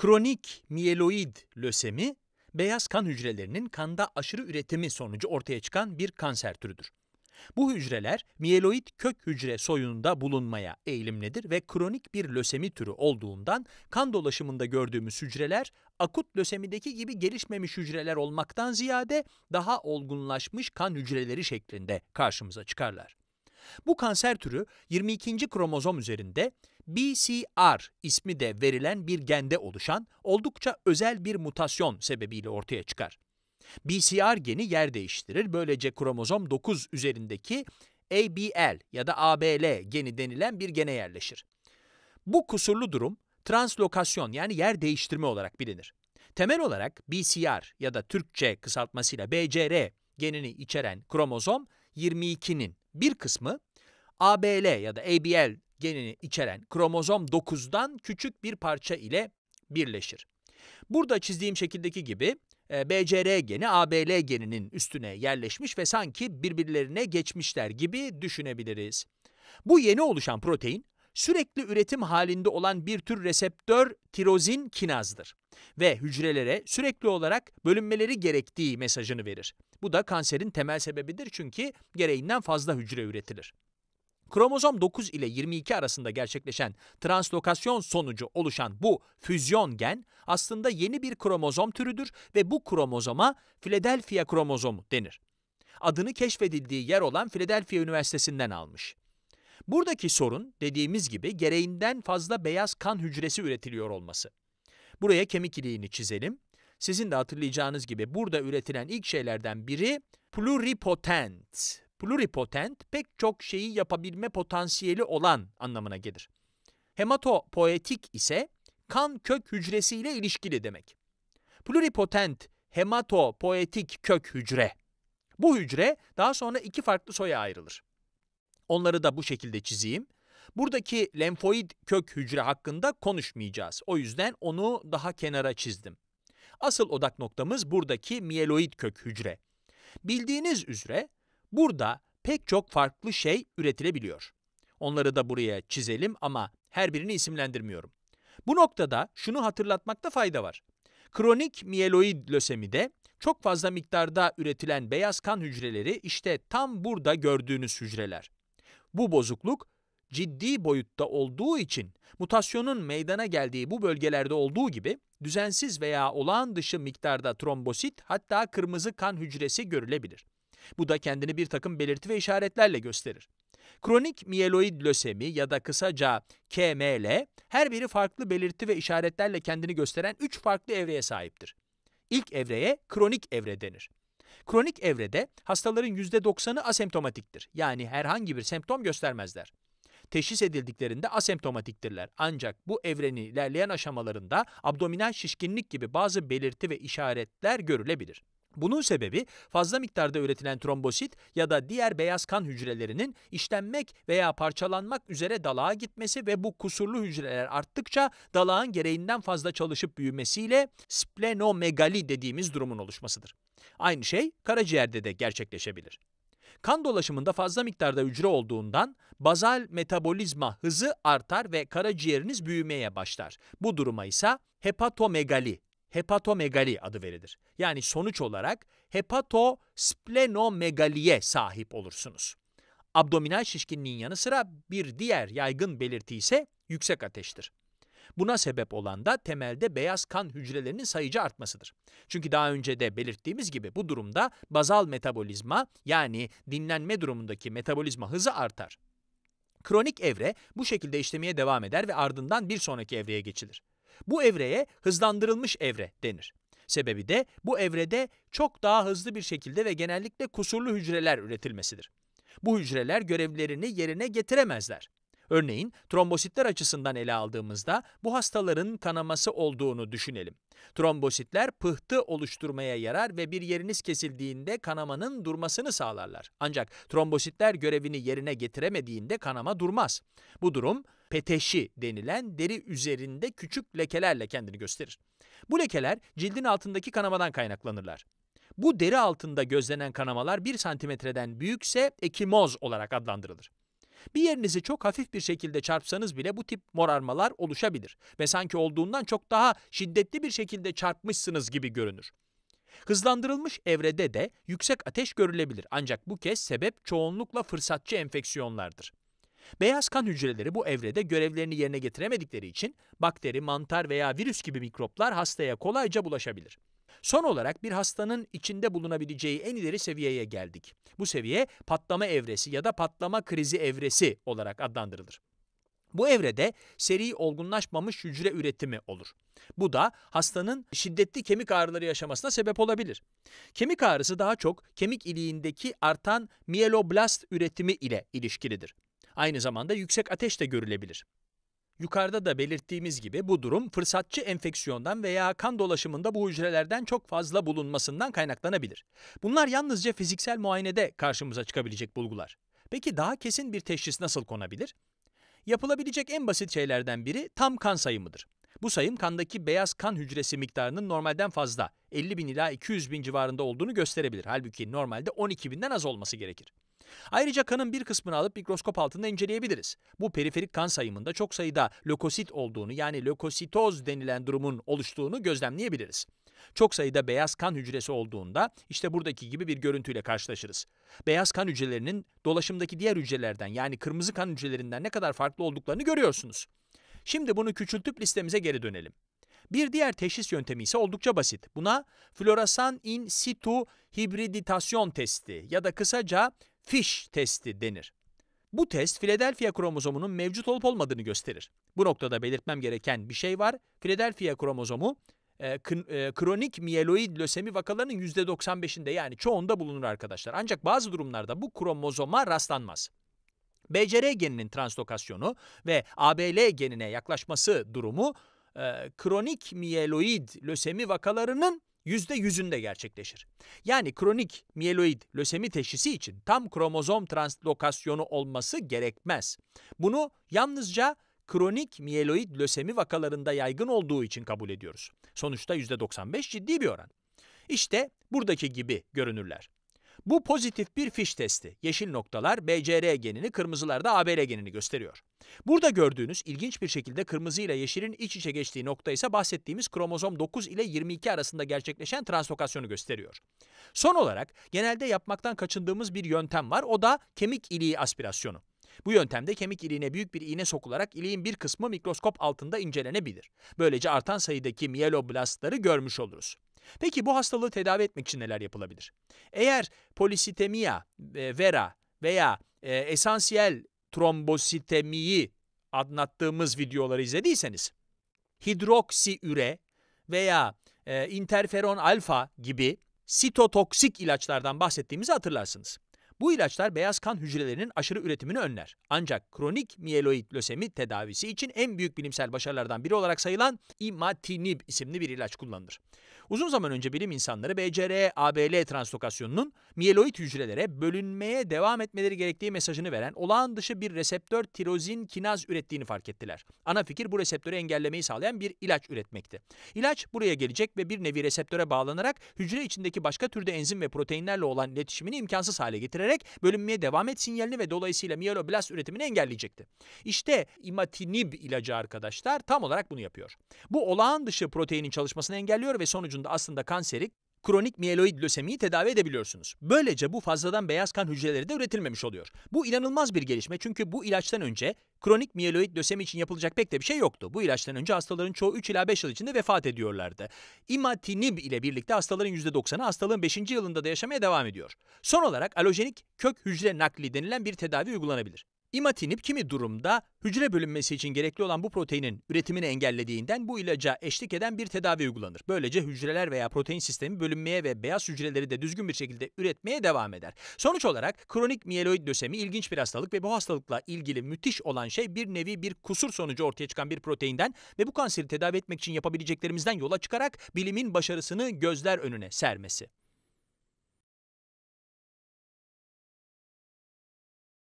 Kronik miyeloid lösemi, beyaz kan hücrelerinin kanda aşırı üretimi sonucu ortaya çıkan bir kanser türüdür. Bu hücreler miyeloid kök hücre soyunda bulunmaya eğilimlidir ve kronik bir lösemi türü olduğundan kan dolaşımında gördüğümüz hücreler akut lösemideki gibi gelişmemiş hücreler olmaktan ziyade daha olgunlaşmış kan hücreleri şeklinde karşımıza çıkarlar. Bu kanser türü 22. kromozom üzerinde BCR ismi de verilen bir gende oluşan oldukça özel bir mutasyon sebebiyle ortaya çıkar. BCR geni yer değiştirir. Böylece kromozom 9 üzerindeki ABL ya da ABL geni denilen bir gene yerleşir. Bu kusurlu durum translokasyon yani yer değiştirme olarak bilinir. Temel olarak BCR ya da Türkçe kısaltmasıyla BCR genini içeren kromozom 22'nin bir kısmı ABL ya da ABL genini içeren kromozom 9'dan küçük bir parça ile birleşir. Burada çizdiğim şekildeki gibi e, BCR geni ABL geninin üstüne yerleşmiş ve sanki birbirlerine geçmişler gibi düşünebiliriz. Bu yeni oluşan protein sürekli üretim halinde olan bir tür reseptör tirozin kinazdır ve hücrelere sürekli olarak bölünmeleri gerektiği mesajını verir. Bu da kanserin temel sebebidir çünkü gereğinden fazla hücre üretilir. Kromozom 9 ile 22 arasında gerçekleşen translokasyon sonucu oluşan bu füzyon gen aslında yeni bir kromozom türüdür ve bu kromozoma Philadelphia kromozomu denir. Adını keşfedildiği yer olan Philadelphia Üniversitesi'nden almış. Buradaki sorun dediğimiz gibi gereğinden fazla beyaz kan hücresi üretiliyor olması. Buraya kemik iliğini çizelim. Sizin de hatırlayacağınız gibi burada üretilen ilk şeylerden biri pluripotent. Pluripotent pek çok şeyi yapabilme potansiyeli olan anlamına gelir. Hematopoetik ise kan kök hücresiyle ilişkili demek. Pluripotent hematopoetik kök hücre. Bu hücre daha sonra iki farklı soya ayrılır. Onları da bu şekilde çizeyim. Buradaki lenfoid kök hücre hakkında konuşmayacağız. O yüzden onu daha kenara çizdim. Asıl odak noktamız buradaki mieloid kök hücre. Bildiğiniz üzere burada pek çok farklı şey üretilebiliyor. Onları da buraya çizelim ama her birini isimlendirmiyorum. Bu noktada şunu hatırlatmakta fayda var. Kronik mieloid lösemide çok fazla miktarda üretilen beyaz kan hücreleri işte tam burada gördüğünüz hücreler. Bu bozukluk ciddi boyutta olduğu için mutasyonun meydana geldiği bu bölgelerde olduğu gibi düzensiz veya olağan dışı miktarda trombosit hatta kırmızı kan hücresi görülebilir. Bu da kendini bir takım belirti ve işaretlerle gösterir. Kronik miyeloid lösemi ya da kısaca KML her biri farklı belirti ve işaretlerle kendini gösteren 3 farklı evreye sahiptir. İlk evreye kronik evre denir. Kronik evrede hastaların %90'ı asemptomatiktir. Yani herhangi bir semptom göstermezler teşhis edildiklerinde asemptomatiktirler. Ancak bu evreni ilerleyen aşamalarında abdominal şişkinlik gibi bazı belirti ve işaretler görülebilir. Bunun sebebi fazla miktarda üretilen trombosit ya da diğer beyaz kan hücrelerinin işlenmek veya parçalanmak üzere dalağa gitmesi ve bu kusurlu hücreler arttıkça dalağın gereğinden fazla çalışıp büyümesiyle splenomegali dediğimiz durumun oluşmasıdır. Aynı şey karaciğerde de gerçekleşebilir. Kan dolaşımında fazla miktarda hücre olduğundan bazal metabolizma hızı artar ve karaciğeriniz büyümeye başlar. Bu duruma ise hepatomegali, hepatomegali adı verilir. Yani sonuç olarak hepatosplenomegaliye sahip olursunuz. Abdominal şişkinliğin yanı sıra bir diğer yaygın belirti ise yüksek ateştir. Buna sebep olan da temelde beyaz kan hücrelerinin sayıcı artmasıdır. Çünkü daha önce de belirttiğimiz gibi bu durumda bazal metabolizma yani dinlenme durumundaki metabolizma hızı artar. Kronik evre bu şekilde işlemeye devam eder ve ardından bir sonraki evreye geçilir. Bu evreye hızlandırılmış evre denir. Sebebi de bu evrede çok daha hızlı bir şekilde ve genellikle kusurlu hücreler üretilmesidir. Bu hücreler görevlerini yerine getiremezler. Örneğin trombositler açısından ele aldığımızda bu hastaların kanaması olduğunu düşünelim. Trombositler pıhtı oluşturmaya yarar ve bir yeriniz kesildiğinde kanamanın durmasını sağlarlar. Ancak trombositler görevini yerine getiremediğinde kanama durmaz. Bu durum peteşi denilen deri üzerinde küçük lekelerle kendini gösterir. Bu lekeler cildin altındaki kanamadan kaynaklanırlar. Bu deri altında gözlenen kanamalar 1 santimetreden büyükse ekimoz olarak adlandırılır. Bir yerinizi çok hafif bir şekilde çarpsanız bile bu tip morarmalar oluşabilir ve sanki olduğundan çok daha şiddetli bir şekilde çarpmışsınız gibi görünür. Hızlandırılmış evrede de yüksek ateş görülebilir ancak bu kez sebep çoğunlukla fırsatçı enfeksiyonlardır. Beyaz kan hücreleri bu evrede görevlerini yerine getiremedikleri için bakteri, mantar veya virüs gibi mikroplar hastaya kolayca bulaşabilir. Son olarak bir hastanın içinde bulunabileceği en ileri seviyeye geldik. Bu seviye patlama evresi ya da patlama krizi evresi olarak adlandırılır. Bu evrede seri olgunlaşmamış hücre üretimi olur. Bu da hastanın şiddetli kemik ağrıları yaşamasına sebep olabilir. Kemik ağrısı daha çok kemik iliğindeki artan mieloblast üretimi ile ilişkilidir. Aynı zamanda yüksek ateş de görülebilir. Yukarıda da belirttiğimiz gibi bu durum fırsatçı enfeksiyondan veya kan dolaşımında bu hücrelerden çok fazla bulunmasından kaynaklanabilir. Bunlar yalnızca fiziksel muayenede karşımıza çıkabilecek bulgular. Peki daha kesin bir teşhis nasıl konabilir? Yapılabilecek en basit şeylerden biri tam kan sayımıdır. Bu sayım kandaki beyaz kan hücresi miktarının normalden fazla 50 bin ila 200 bin civarında olduğunu gösterebilir. Halbuki normalde 12 binden az olması gerekir. Ayrıca kanın bir kısmını alıp mikroskop altında inceleyebiliriz. Bu periferik kan sayımında çok sayıda lökosit olduğunu yani lökositoz denilen durumun oluştuğunu gözlemleyebiliriz. Çok sayıda beyaz kan hücresi olduğunda işte buradaki gibi bir görüntüyle karşılaşırız. Beyaz kan hücrelerinin dolaşımdaki diğer hücrelerden yani kırmızı kan hücrelerinden ne kadar farklı olduklarını görüyorsunuz. Şimdi bunu küçültüp listemize geri dönelim. Bir diğer teşhis yöntemi ise oldukça basit. Buna floresan in situ hibriditasyon testi ya da kısaca FISH testi denir. Bu test Philadelphia kromozomunun mevcut olup olmadığını gösterir. Bu noktada belirtmem gereken bir şey var. Philadelphia kromozomu e, e kronik miyeloid lösemi vakalarının %95'inde yani çoğunda bulunur arkadaşlar. Ancak bazı durumlarda bu kromozoma rastlanmaz. BCR geninin translokasyonu ve ABL genine yaklaşması durumu e, kronik miyeloid lösemi vakalarının %100'ünde gerçekleşir. Yani kronik mieloid lösemi teşhisi için tam kromozom translokasyonu olması gerekmez. Bunu yalnızca kronik mieloid lösemi vakalarında yaygın olduğu için kabul ediyoruz. Sonuçta %95 ciddi bir oran. İşte buradaki gibi görünürler. Bu pozitif bir fiş testi. Yeşil noktalar BCR genini, kırmızılar da ABR genini gösteriyor. Burada gördüğünüz ilginç bir şekilde kırmızı ile yeşilin iç içe geçtiği nokta ise bahsettiğimiz kromozom 9 ile 22 arasında gerçekleşen translokasyonu gösteriyor. Son olarak genelde yapmaktan kaçındığımız bir yöntem var. O da kemik iliği aspirasyonu. Bu yöntemde kemik iliğine büyük bir iğne sokularak iliğin bir kısmı mikroskop altında incelenebilir. Böylece artan sayıdaki mieloblastları görmüş oluruz. Peki bu hastalığı tedavi etmek için neler yapılabilir? Eğer polisitemiya, e, vera veya e, esansiyel trombositemiyi anlattığımız videoları izlediyseniz, hidroksiüre veya e, interferon alfa gibi sitotoksik ilaçlardan bahsettiğimizi hatırlarsınız. Bu ilaçlar beyaz kan hücrelerinin aşırı üretimini önler. Ancak kronik miyeloid lösemi tedavisi için en büyük bilimsel başarılardan biri olarak sayılan imatinib isimli bir ilaç kullanılır. Uzun zaman önce bilim insanları BCR-ABL e translokasyonunun miyeloid hücrelere bölünmeye devam etmeleri gerektiği mesajını veren olağan dışı bir reseptör tirozin kinaz ürettiğini fark ettiler. Ana fikir bu reseptörü engellemeyi sağlayan bir ilaç üretmekti. İlaç buraya gelecek ve bir nevi reseptöre bağlanarak hücre içindeki başka türde enzim ve proteinlerle olan iletişimini imkansız hale getirerek vererek bölünmeye devam et sinyalini ve dolayısıyla miyeloblast üretimini engelleyecekti. İşte imatinib ilacı arkadaşlar tam olarak bunu yapıyor. Bu olağan dışı proteinin çalışmasını engelliyor ve sonucunda aslında kanseri kronik mieloid lösemiyi tedavi edebiliyorsunuz. Böylece bu fazladan beyaz kan hücreleri de üretilmemiş oluyor. Bu inanılmaz bir gelişme çünkü bu ilaçtan önce kronik mieloid lösemi için yapılacak pek de bir şey yoktu. Bu ilaçtan önce hastaların çoğu 3 ila 5 yıl içinde vefat ediyorlardı. Imatinib ile birlikte hastaların %90'ı hastalığın 5. yılında da yaşamaya devam ediyor. Son olarak alojenik kök hücre nakli denilen bir tedavi uygulanabilir. İmatinib kimi durumda hücre bölünmesi için gerekli olan bu proteinin üretimini engellediğinden bu ilaca eşlik eden bir tedavi uygulanır. Böylece hücreler veya protein sistemi bölünmeye ve beyaz hücreleri de düzgün bir şekilde üretmeye devam eder. Sonuç olarak kronik miyeloid lösemi ilginç bir hastalık ve bu hastalıkla ilgili müthiş olan şey bir nevi bir kusur sonucu ortaya çıkan bir proteinden ve bu kanseri tedavi etmek için yapabileceklerimizden yola çıkarak bilimin başarısını gözler önüne sermesi.